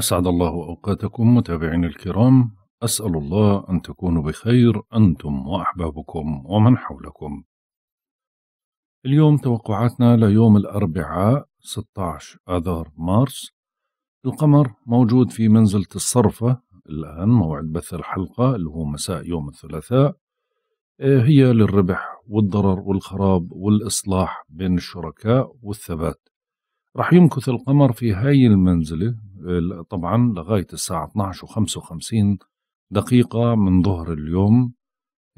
أسعد الله أوقاتكم متابعين الكرام أسأل الله أن تكونوا بخير أنتم وأحبابكم ومن حولكم اليوم توقعاتنا ليوم الأربعاء 16 آذار مارس القمر موجود في منزلة الصرفة الآن موعد بث الحلقة اللي هو مساء يوم الثلاثاء آه، هي للربح والضرر والخراب والإصلاح بين الشركاء والثبات راح يمكث القمر في هاي المنزلة آه، طبعا لغاية الساعة 12 و55 دقيقة من ظهر اليوم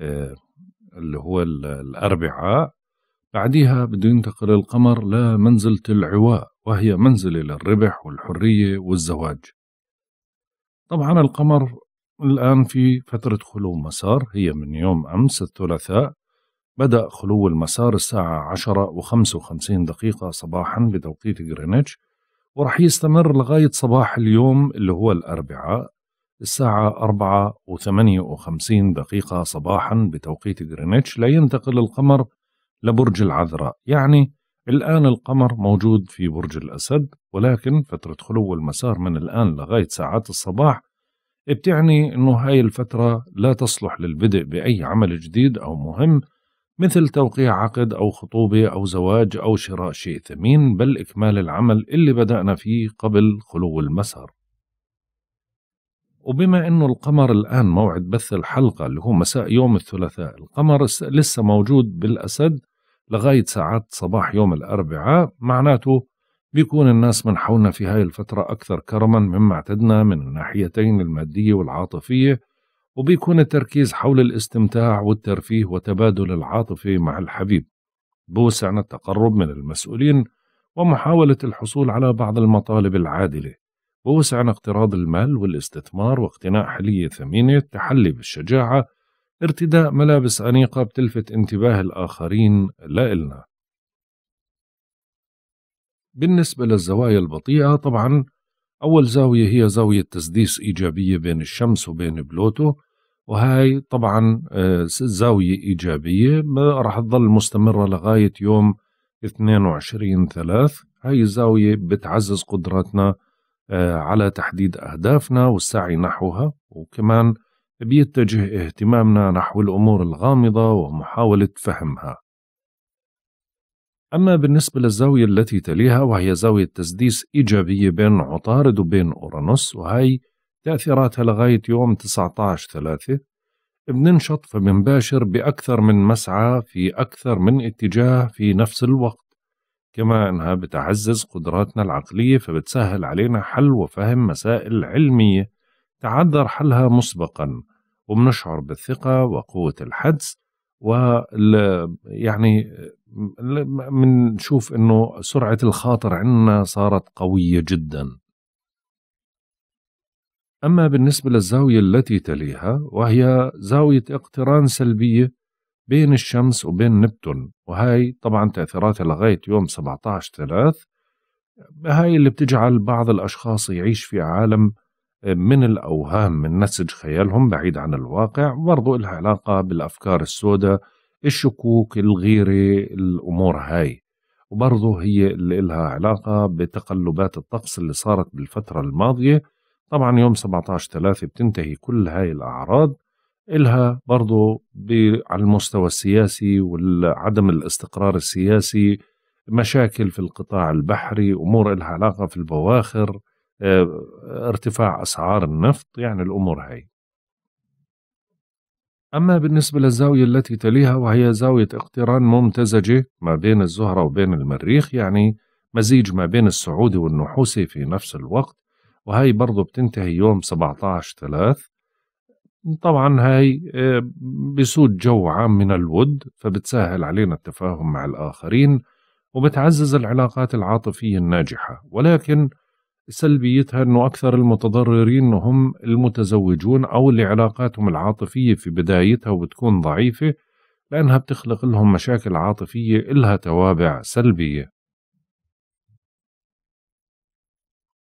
آه، اللي هو الأربعاء بعدها بده ينتقل القمر لمنزلة العواء وهي منزلة للربح والحرية والزواج طبعا القمر الآن في فترة خلو مسار هي من يوم أمس الثلاثاء بدأ خلو المسار الساعة عشرة و وخمسين دقيقة صباحا بتوقيت غرينتش ورح يستمر لغاية صباح اليوم اللي هو الأربعاء الساعة أربعة وثمانية وخمسين دقيقة صباحا بتوقيت غرينتش لينتقل القمر لبرج العذراء يعني الآن القمر موجود في برج الأسد ولكن فترة خلو المسار من الآن لغاية ساعات الصباح بتعني أنه هاي الفترة لا تصلح للبدء بأي عمل جديد أو مهم مثل توقيع عقد أو خطوبة أو زواج أو شراء شيء ثمين بل إكمال العمل اللي بدأنا فيه قبل خلو المسار وبما أنه القمر الآن موعد بث الحلقة اللي هو مساء يوم الثلاثاء القمر لسه موجود بالأسد لغاية ساعات صباح يوم الأربعاء معناته بيكون الناس من حولنا في هاي الفترة أكثر كرما مما اعتدنا من الناحيتين المادية والعاطفية وبيكون التركيز حول الاستمتاع والترفيه وتبادل العاطفة مع الحبيب بوسعنا التقرب من المسؤولين ومحاولة الحصول على بعض المطالب العادلة بوسعنا اقتراض المال والاستثمار واقتناء حلية ثمينة التحلي بالشجاعة ارتداء ملابس أنيقة بتلفت انتباه الآخرين لا إلنا بالنسبة للزوايا البطيئة طبعا أول زاوية هي زاوية تسديس إيجابية بين الشمس وبين بلوتو وهاي طبعا آه، زاوية إيجابية راح تظل مستمرة لغاية يوم 22 3 هاي الزاوية بتعزز قدراتنا آه، على تحديد أهدافنا والسعي نحوها وكمان بيتجه اهتمامنا نحو الأمور الغامضة ومحاولة فهمها أما بالنسبة للزاوية التي تليها وهي زاوية تسديس إيجابية بين عطارد وبين أورانوس وهي تأثيراتها لغاية يوم 19 ثلاثة بننشط فبنباشر بأكثر من مسعى في أكثر من اتجاه في نفس الوقت كما أنها بتعزز قدراتنا العقلية فبتسهل علينا حل وفهم مسائل علمية تعذر حلها مسبقا وبنشعر بالثقة وقوة الحدس و يعني بنشوف انه سرعه الخاطر عندنا صارت قويه جدا اما بالنسبه للزاويه التي تليها وهي زاويه اقتران سلبيه بين الشمس وبين نبتون وهي طبعا تاثيراتها لغايه يوم 17 3 هاي اللي بتجعل بعض الاشخاص يعيش في عالم آه، من الاوهام من نسج خيالهم بعيد عن الواقع برضو لها علاقه بالافكار السوداء الشكوك الغيرة الأمور هاي وبرضه هي اللي إلها علاقة بتقلبات الطقس اللي صارت بالفترة الماضية طبعا يوم 17 3 بتنتهي كل هاي الأعراض إلها برضه على المستوى السياسي وعدم الاستقرار السياسي مشاكل في القطاع البحري أمور إلها علاقة في البواخر آه، ارتفاع أسعار النفط يعني الأمور هاي أما بالنسبة للزاوية التي تليها وهي زاوية اقتران ممتزجة ما بين الزهرة وبين المريخ يعني مزيج ما بين السعودي والنحوسي في نفس الوقت وهي برضه بتنتهي يوم 17 ثلاث طبعا هاي آه، بسود جو عام من الود فبتسهل علينا التفاهم مع الآخرين وبتعزز العلاقات العاطفية الناجحة ولكن سلبيتها أنه أكثر المتضررين هم المتزوجون أو اللي علاقاتهم العاطفية في بدايتها وبتكون ضعيفة لأنها بتخلق لهم مشاكل عاطفية إلها توابع سلبية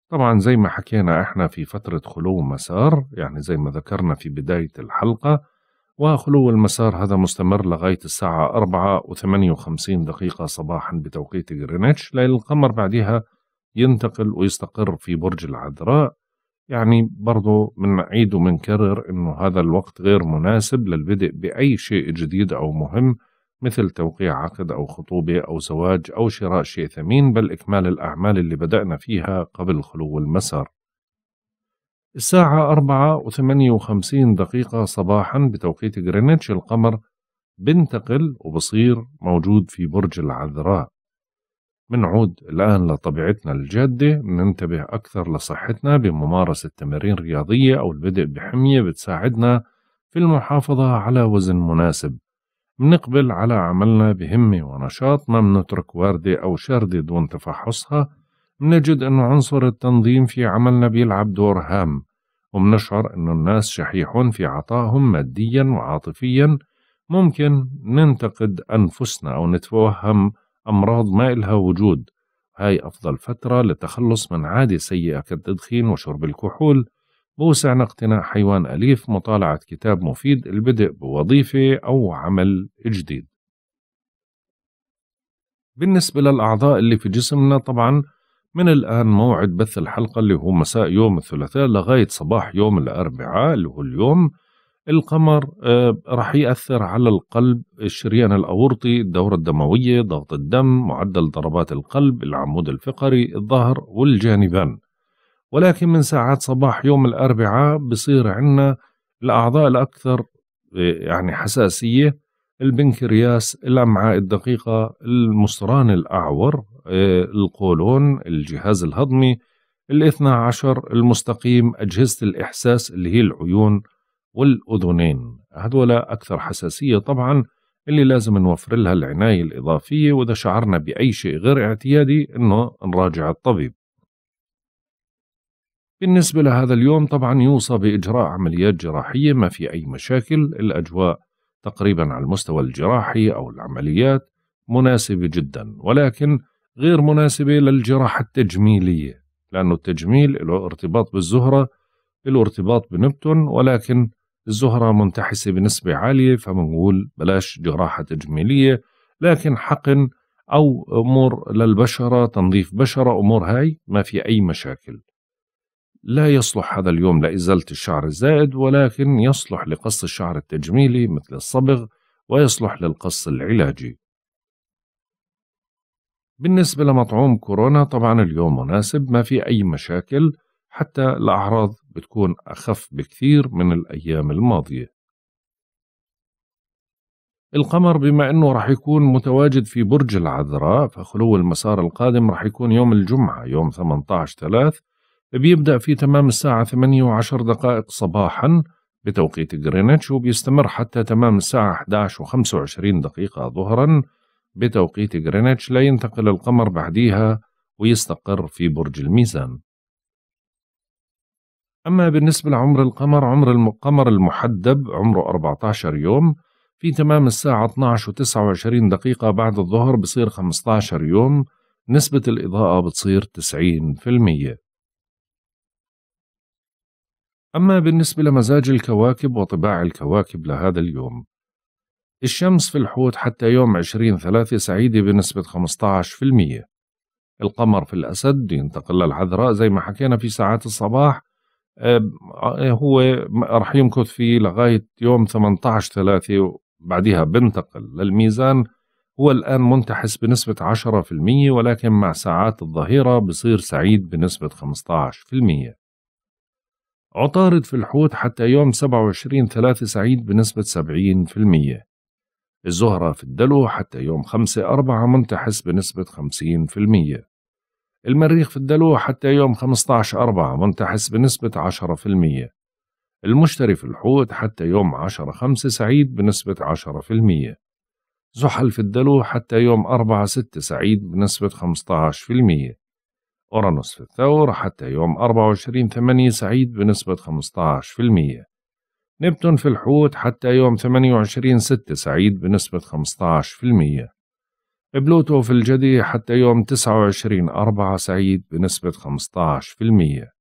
طبعا زي ما حكينا احنا في فترة خلو مسار يعني زي ما ذكرنا في بداية الحلقة وخلو المسار هذا مستمر لغاية الساعة 4 و58 دقيقة صباحا بتوقيت غرينتش ليل القمر بعدها ينتقل ويستقر في برج العذراء يعني برضو بنعيد وبنكرر انه هذا الوقت غير مناسب للبدء باي شيء جديد او مهم مثل توقيع عقد او خطوبه او زواج او شراء شيء ثمين بل اكمال الاعمال اللي بدانا فيها قبل خلو المسار. الساعة أربعة وثمانية وخمسين دقيقة صباحا بتوقيت غرينتش القمر بنتقل وبصير موجود في برج العذراء بنعود الآن لطبيعتنا الجادة بننتبه أكثر لصحتنا بممارسة تمارين رياضية أو البدء بحمية بتساعدنا في المحافظة على وزن مناسب بنقبل على عملنا بهمة ونشاط ما بنترك واردة أو شردة دون تفحصها بنجد أنه عنصر التنظيم في عملنا بيلعب دور هام وبنشعر أنه الناس شحيحون في عطائهم ماديا وعاطفيا ممكن ننتقد أنفسنا أو نتوهم أمراض ما إلها وجود هاي أفضل فترة للتخلص من عادة سيئة كالتدخين وشرب الكحول بوسعنا اقتناء حيوان أليف مطالعة كتاب مفيد البدء بوظيفة أو عمل جديد بالنسبة للأعضاء اللي في جسمنا طبعا من الآن موعد بث الحلقة اللي هو مساء يوم الثلاثاء لغاية صباح يوم الأربعاء اللي هو اليوم القمر آه، راح يأثر على القلب الشريان الأورطي الدورة الدموية ضغط الدم معدل ضربات القلب العمود الفقري الظهر والجانبان ولكن من ساعات صباح يوم الأربعاء بصير عنا الأعضاء الأكثر آه، يعني حساسية البنكرياس الأمعاء الدقيقة المصران الأعور آه، القولون الجهاز الهضمي الاثنى عشر المستقيم أجهزة الإحساس اللي هي العيون والأذنين هذول أكثر حساسية طبعا اللي لازم نوفر لها العناية الإضافية وإذا شعرنا بأي شيء غير اعتيادي إنه نراجع الطبيب بالنسبة لهذا اليوم طبعا يوصى بإجراء عمليات جراحية ما في أي مشاكل الأجواء تقريبا على المستوى الجراحي أو العمليات مناسبة جدا ولكن غير مناسبة للجراحة التجميلية لأنه التجميل له ارتباط بالزهرة له ارتباط بنبتون ولكن الزهرة منتحسة بنسبة عالية فبنقول بلاش جراحة تجميلية لكن حقن أو أمور للبشرة تنظيف بشرة أمور هاي ما في أي مشاكل لا يصلح هذا اليوم لإزالة الشعر الزائد ولكن يصلح لقص الشعر التجميلي مثل الصبغ ويصلح للقص العلاجي بالنسبة لمطعوم كورونا طبعا اليوم مناسب ما في أي مشاكل حتى الأعراض بتكون أخف بكثير من الأيام الماضية القمر بما أنه رح يكون متواجد في برج العذراء فخلو المسار القادم رح يكون يوم الجمعة يوم 18 ثلاث بيبدأ في تمام الساعة 8 وعشر دقائق صباحا بتوقيت غرينتش وبيستمر حتى تمام الساعة 11 و 25 دقيقة ظهرا بتوقيت غرينتش لينتقل القمر بعديها ويستقر في برج الميزان أما بالنسبة لعمر القمر عمر القمر المحدب عمره 14 يوم في تمام الساعة 12 و 29 دقيقة بعد الظهر بصير 15 يوم نسبة الإضاءة بتصير 90% أما بالنسبة لمزاج الكواكب وطباع الكواكب لهذا اليوم الشمس في الحوت حتى يوم 20 ثلاثة سعيدة بنسبة 15% القمر في الأسد ينتقل للعذراء زي ما حكينا في ساعات الصباح آه، آه، هو راح يمكث فيه لغاية يوم 18 3 وبعدها بنتقل للميزان هو الآن منتحس بنسبة 10% ولكن مع ساعات الظهيرة بصير سعيد بنسبة 15% عطارد في الحوت حتى يوم 27 3 سعيد بنسبة 70% الزهرة في الدلو حتى يوم 5 أربعة منتحس بنسبة 50% المريخ في الدلو حتى يوم 15 4 منتحس بنسبة 10% المشتري في الحوت حتى يوم 10 5 سعيد بنسبة 10% زحل في الدلو حتى يوم 4 6 سعيد بنسبة 15% أورانوس في الثور حتى يوم 24 8 سعيد بنسبة 15% نبتون في الحوت حتى يوم 28 6 سعيد بنسبة 15% بلوتو في الجدي حتى يوم 29 أربعة سعيد بنسبة 15%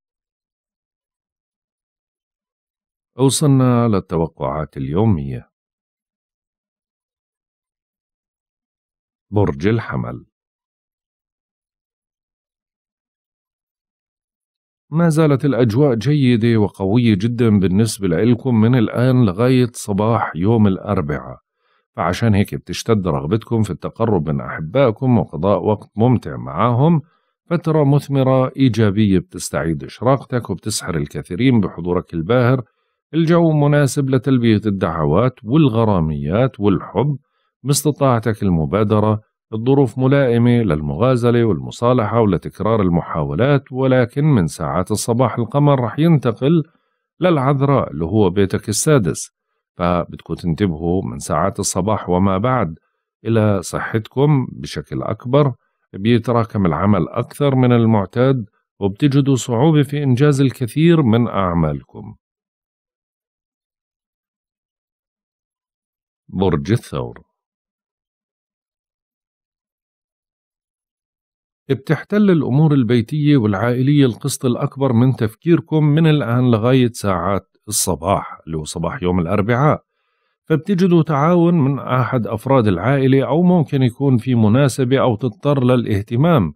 وصلنا للتوقعات اليومية برج الحمل ما زالت الأجواء جيدة وقوية جدا بالنسبة لكم من الآن لغاية صباح يوم الأربعاء فعشان هيك بتشتد رغبتكم في التقرب من أحبائكم وقضاء وقت ممتع معاهم فترة مثمرة إيجابية بتستعيد إشراقتك وبتسحر الكثيرين بحضورك الباهر الجو مناسب لتلبية الدعوات والغراميات والحب باستطاعتك المبادرة الظروف ملائمة للمغازلة والمصالحة ولتكرار المحاولات ولكن من ساعات الصباح القمر رح ينتقل للعذراء اللي هو بيتك السادس فبدكم تنتبهوا من ساعات الصباح وما بعد إلى صحتكم بشكل أكبر بيتراكم العمل أكثر من المعتاد وبتجدوا صعوبة في إنجاز الكثير من أعمالكم برج الثور بتحتل الأمور البيتية والعائلية القسط الأكبر من تفكيركم من الآن لغاية ساعات الصباح اللي هو صباح يوم الأربعاء فبتجدوا تعاون من أحد أفراد العائلة أو ممكن يكون في مناسبة أو تضطر للاهتمام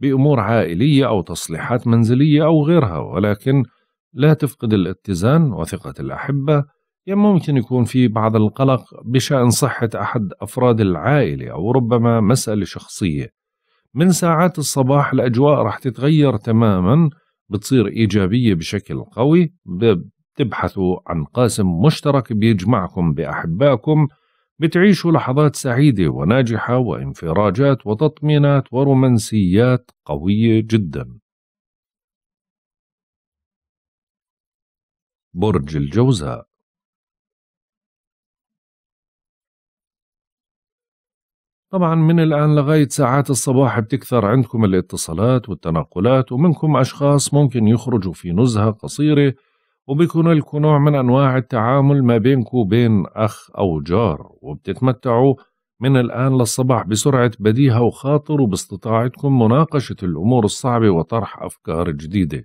بأمور عائلية أو تصليحات منزلية أو غيرها ولكن لا تفقد الاتزان وثقة الأحبة يعني ممكن يكون في بعض القلق بشأن صحة أحد أفراد العائلة أو ربما مسألة شخصية من ساعات الصباح الأجواء راح تتغير تماما بتصير إيجابية بشكل قوي تبحثوا عن قاسم مشترك بيجمعكم بأحبائكم بتعيشوا لحظات سعيدة وناجحة وانفراجات وتطمينات ورومانسيات قوية جدا برج الجوزاء طبعا من الآن لغاية ساعات الصباح بتكثر عندكم الاتصالات والتنقلات ومنكم أشخاص ممكن يخرجوا في نزهة قصيرة وبيكون لكم نوع من أنواع التعامل ما بينكم وبين أخ أو جار وبتتمتعوا من الآن للصباح بسرعة بديهة وخاطر وباستطاعتكم مناقشة الأمور الصعبة وطرح أفكار جديدة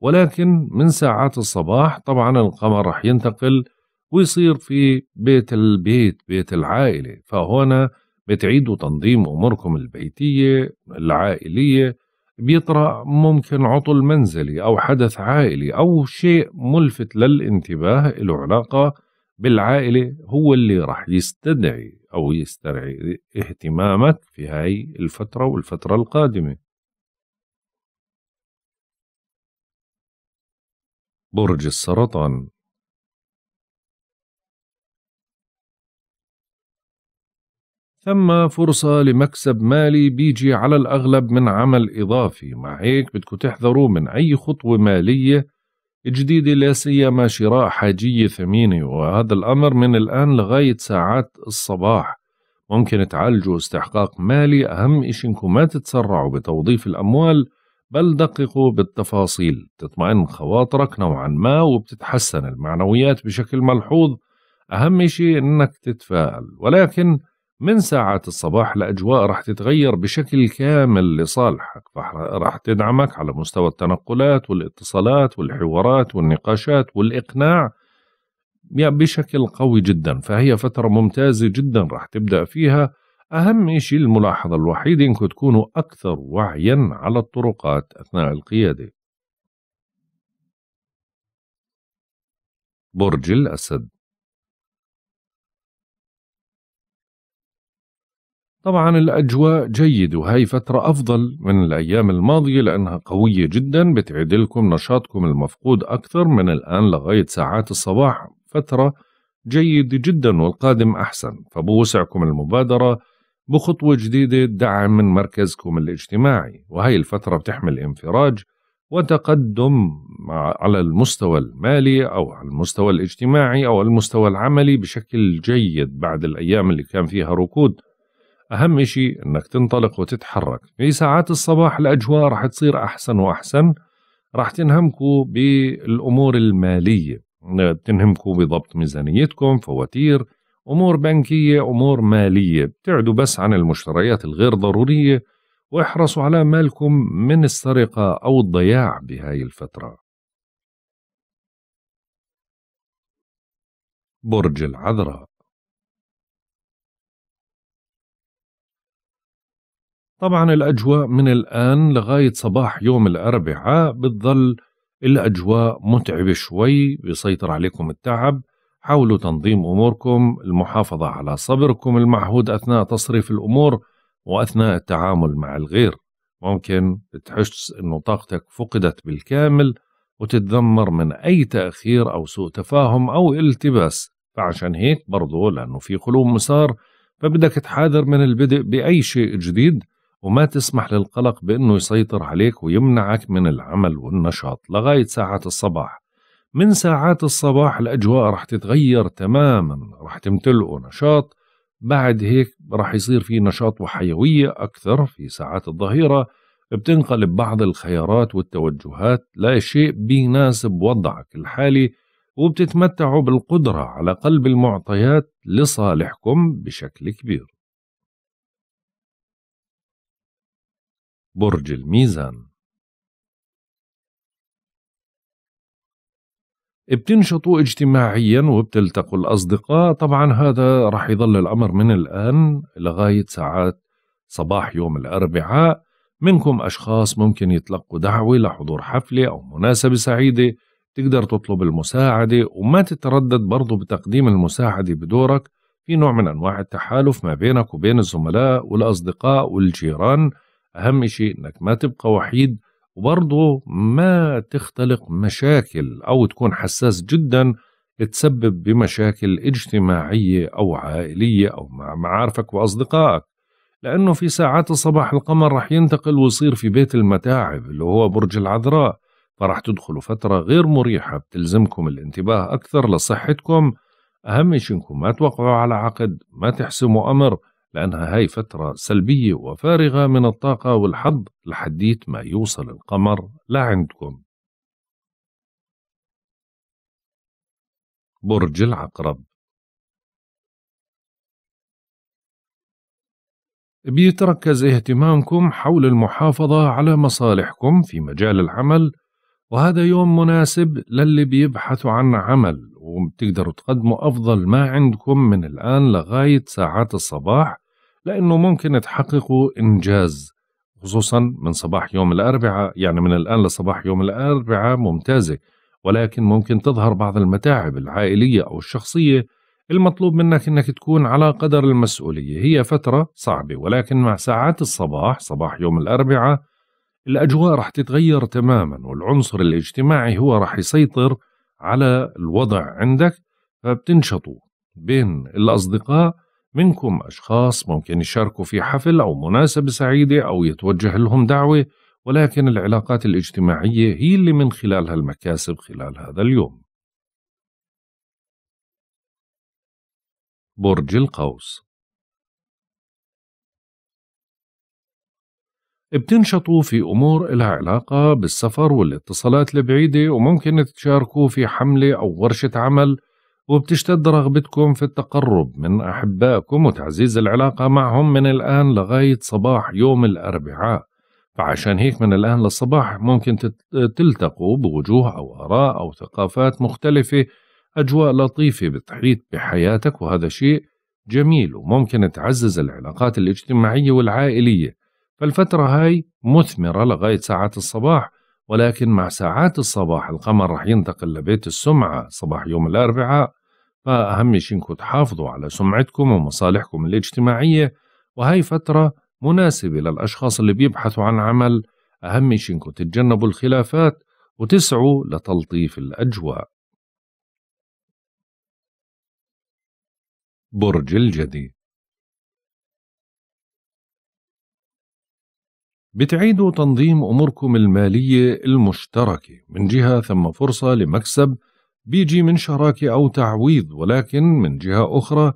ولكن من ساعات الصباح طبعا القمر رح ينتقل ويصير في بيت البيت بيت العائلة فهنا بتعيدوا تنظيم أموركم البيتية العائلية بيطرأ ممكن عطل منزلي أو حدث عائلي أو شيء ملفت للانتباه له علاقة بالعائلة هو اللي رح يستدعي أو يسترعي اهتمامك في هاي الفترة والفترة القادمة برج السرطان ثم فرصة لمكسب مالي بيجي على الأغلب من عمل إضافي مع هيك بدكم تحذروا من أي خطوة مالية جديدة لا سيما شراء حاجية ثمينة وهذا الأمر من الآن لغاية ساعات الصباح ممكن تعالجوا استحقاق مالي أهم إشي إنكم ما تتسرعوا بتوظيف الأموال بل دققوا بالتفاصيل تطمئن خواطرك نوعا ما وبتتحسن المعنويات بشكل ملحوظ أهم شيء إنك تتفائل ولكن من ساعات الصباح الأجواء راح تتغير بشكل كامل لصالحك راح تدعمك على مستوى التنقلات والاتصالات والحوارات والنقاشات والإقناع بشكل قوي جدا فهي فترة ممتازة جدا راح تبدأ فيها أهم شيء الملاحظة الوحيدة إنكم تكونوا أكثر وعيا على الطرقات أثناء القيادة برج الأسد طبعا الأجواء جيد وهي فترة أفضل من الأيام الماضية لأنها قوية جدا بتعدلكم نشاطكم المفقود أكثر من الآن لغاية ساعات الصباح فترة جيد جدا والقادم أحسن فبوسعكم المبادرة بخطوة جديدة دعم من مركزكم الاجتماعي وهي الفترة بتحمل انفراج وتقدم على المستوى المالي أو على المستوى الاجتماعي أو المستوى العملي بشكل جيد بعد الأيام اللي كان فيها ركود أهم شيء أنك تنطلق وتتحرك في ساعات الصباح الأجواء رح تصير أحسن وأحسن رح تنهمكوا بالأمور المالية بتنهمكوا بضبط ميزانيتكم فواتير أمور بنكية أمور مالية ابتعدوا بس عن المشتريات الغير ضرورية واحرصوا على مالكم من السرقة أو الضياع بهاي الفترة برج العذراء طبعا الأجواء من الآن لغاية صباح يوم الأربعاء بتظل الأجواء متعبة شوي بيسيطر عليكم التعب حاولوا تنظيم أموركم المحافظة على صبركم المعهود أثناء تصريف الأمور وأثناء التعامل مع الغير ممكن تحس أنه طاقتك فقدت بالكامل وتتذمر من أي تأخير أو سوء تفاهم أو التباس فعشان هيك برضو لأنه في خلو مسار فبدك تحاذر من البدء بأي شيء جديد وما تسمح للقلق بأنه يسيطر عليك ويمنعك من العمل والنشاط لغاية ساعات الصباح من ساعات الصباح الأجواء رح تتغير تماما رح تمتلئه نشاط بعد هيك رح يصير في نشاط وحيوية أكثر في ساعات الظهيرة بتنقلب بعض الخيارات والتوجهات لشيء بيناسب وضعك الحالي وبتتمتعوا بالقدرة على قلب المعطيات لصالحكم بشكل كبير برج الميزان بتنشطوا اجتماعيا وبتلتقوا الأصدقاء طبعا هذا رح يظل الأمر من الآن لغاية ساعات صباح يوم الأربعاء منكم أشخاص ممكن يتلقوا دعوة لحضور حفلة أو مناسبة سعيدة تقدر تطلب المساعدة وما تتردد برضو بتقديم المساعدة بدورك في نوع من أنواع التحالف ما بينك وبين الزملاء والأصدقاء والجيران أهم شيء إنك ما تبقى وحيد وبرضه ما تختلق مشاكل أو تكون حساس جدا تسبب بمشاكل اجتماعية أو عائلية أو مع معارفك وأصدقائك لأنه في ساعات الصباح القمر رح ينتقل ويصير في بيت المتاعب اللي هو برج العذراء فرح تدخلوا فترة غير مريحة بتلزمكم الانتباه أكثر لصحتكم أهم شيء إنكم ما توقعوا على عقد ما تحسموا أمر لأنها هاي فترة سلبية وفارغة من الطاقة والحظ لحديت ما يوصل القمر لعندكم برج العقرب بيتركز اهتمامكم حول المحافظة على مصالحكم في مجال العمل وهذا يوم مناسب للي بيبحثوا عن عمل وبتقدروا تقدموا أفضل ما عندكم من الآن لغاية ساعات الصباح لأنه ممكن تحققوا إنجاز خصوصا من صباح يوم الأربعاء يعني من الآن لصباح يوم الأربعاء ممتازة ولكن ممكن تظهر بعض المتاعب العائلية أو الشخصية المطلوب منك أنك تكون على قدر المسؤولية هي فترة صعبة ولكن مع ساعات الصباح صباح يوم الأربعاء الأجواء رح تتغير تماما والعنصر الاجتماعي هو رح يسيطر على الوضع عندك فبتنشطوا بين الأصدقاء منكم أشخاص ممكن يشاركوا في حفل أو مناسبة سعيدة أو يتوجه لهم دعوة ولكن العلاقات الاجتماعية هي اللي من خلالها المكاسب خلال هذا اليوم برج القوس بتنشطوا في أمور إلها علاقة بالسفر والاتصالات البعيدة وممكن تشاركوا في حملة أو ورشة عمل وبتشتد رغبتكم في التقرب من أحبائكم وتعزيز العلاقة معهم من الآن لغاية صباح يوم الأربعاء فعشان هيك من الآن للصباح ممكن تلتقوا بوجوه أو آراء أو ثقافات مختلفة أجواء لطيفة بتحيط بحياتك وهذا شيء جميل وممكن تعزز العلاقات الاجتماعية والعائلية فالفترة هاي مثمرة لغاية ساعات الصباح ولكن مع ساعات الصباح القمر رح ينتقل لبيت السمعة صباح يوم الأربعاء فأهم شيء إنكم تحافظوا على سمعتكم ومصالحكم الاجتماعية وهي فترة مناسبة للأشخاص اللي بيبحثوا عن عمل أهم شيء إنكم تتجنبوا الخلافات وتسعوا لتلطيف الأجواء برج الجدي بتعيدوا تنظيم أموركم المالية المشتركة من جهة ثم فرصة لمكسب بيجي من شراكة أو تعويض ولكن من جهة أخرى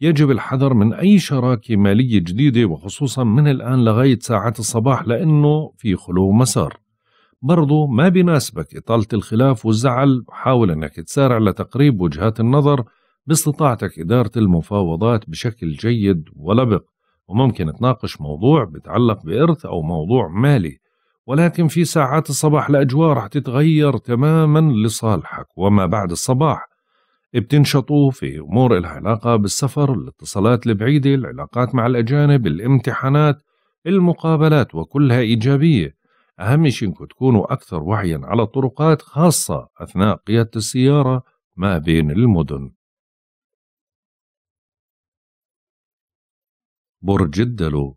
يجب الحذر من أي شراكة مالية جديدة وخصوصا من الآن لغاية ساعات الصباح لأنه في خلو مسار برضو ما بناسبك إطالة الخلاف والزعل حاول أنك تسارع لتقريب وجهات النظر باستطاعتك إدارة المفاوضات بشكل جيد ولبق وممكن تناقش موضوع بتعلق بإرث أو موضوع مالي ولكن في ساعات الصباح الأجواء رح تتغير تماما لصالحك وما بعد الصباح بتنشطوا في أمور الها علاقة بالسفر الاتصالات البعيدة العلاقات مع الأجانب الامتحانات المقابلات وكلها إيجابية أهم شيء إنكم تكونوا أكثر وعيا على الطرقات خاصة أثناء قيادة السيارة ما بين المدن برج الدلو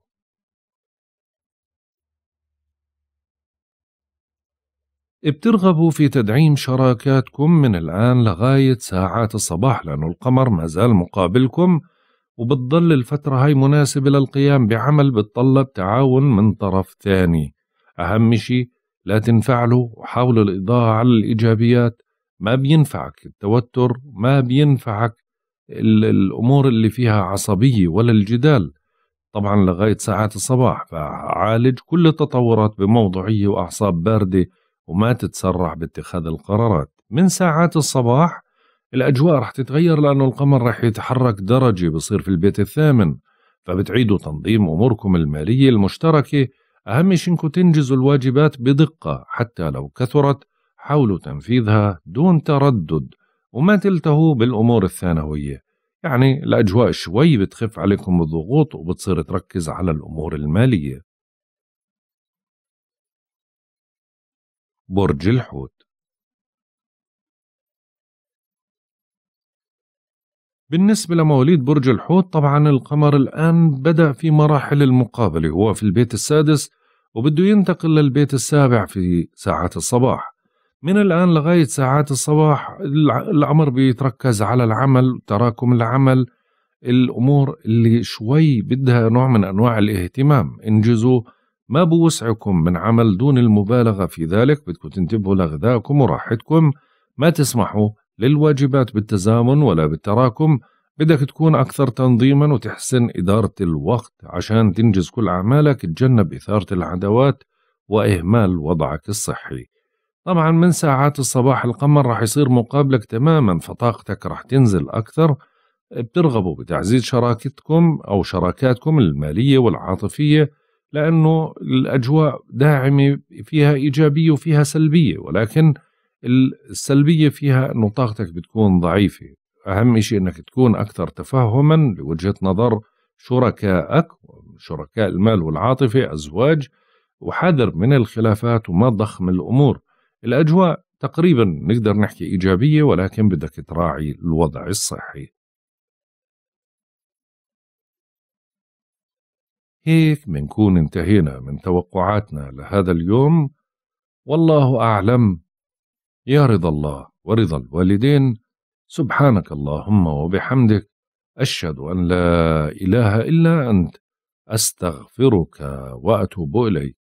بترغبوا في تدعيم شراكاتكم من الآن لغاية ساعات الصباح لأنه القمر ما زال مقابلكم وبتضل الفترة هاي مناسبة للقيام بعمل بتطلب تعاون من طرف ثاني أهم شيء لا تنفعلوا وحاولوا الإضاءة على الإيجابيات ما بينفعك التوتر ما بينفعك الأمور اللي فيها عصبية ولا الجدال طبعا لغاية ساعات الصباح فعالج كل التطورات بموضوعية وأعصاب باردة وما تتسرع باتخاذ القرارات من ساعات الصباح الأجواء رح تتغير لأنه القمر رح يتحرك درجة بصير في البيت الثامن فبتعيدوا تنظيم أموركم المالية المشتركة أهم شيء إنكم تنجزوا الواجبات بدقة حتى لو كثرت حاولوا تنفيذها دون تردد وما تلتهوا بالأمور الثانوية يعني الأجواء شوي بتخف عليكم الضغوط وبتصير تركز على الأمور المالية برج الحوت بالنسبة لمواليد برج الحوت طبعا القمر الآن بدأ في مراحل المقابلة هو في البيت السادس وبده ينتقل للبيت السابع في ساعات الصباح من الآن لغاية ساعات الصباح الأمر بيتركز على العمل تراكم العمل الأمور اللي شوي بدها نوع من أنواع الاهتمام انجزوا ما بوسعكم من عمل دون المبالغة في ذلك بدكم تنتبهوا لغذائكم وراحتكم ما تسمحوا للواجبات بالتزامن ولا بالتراكم بدك تكون أكثر تنظيما وتحسن إدارة الوقت عشان تنجز كل أعمالك تجنب إثارة العداوات وإهمال وضعك الصحي طبعا من ساعات الصباح القمر راح يصير مقابلك تماما فطاقتك راح تنزل أكثر بترغبوا بتعزيز شراكتكم أو شراكاتكم المالية والعاطفية لأنه الأجواء داعمة فيها إيجابية وفيها سلبية ولكن السلبية فيها أنه طاقتك بتكون ضعيفة أهم شيء أنك تكون أكثر تفهما لوجهة نظر شركائك شركاء المال والعاطفة أزواج وحذر من الخلافات وما ضخم الأمور الأجواء تقريبا نقدر نحكي إيجابية ولكن بدك تراعي الوضع الصحي هيك منكون انتهينا من توقعاتنا لهذا اليوم والله أعلم يا رضا الله ورضا الوالدين سبحانك اللهم وبحمدك أشهد أن لا إله إلا أنت أستغفرك وأتوب إليك